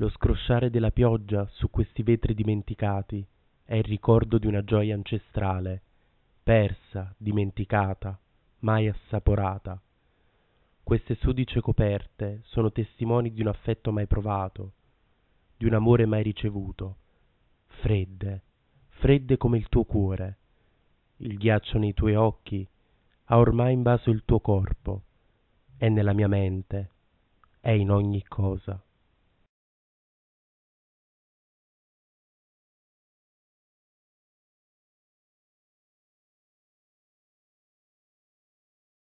Lo scrosciare della pioggia su questi vetri dimenticati è il ricordo di una gioia ancestrale, persa, dimenticata, mai assaporata. Queste sudice coperte sono testimoni di un affetto mai provato, di un amore mai ricevuto, fredde, fredde come il tuo cuore. Il ghiaccio nei tuoi occhi ha ormai invaso il tuo corpo, è nella mia mente, è in ogni cosa.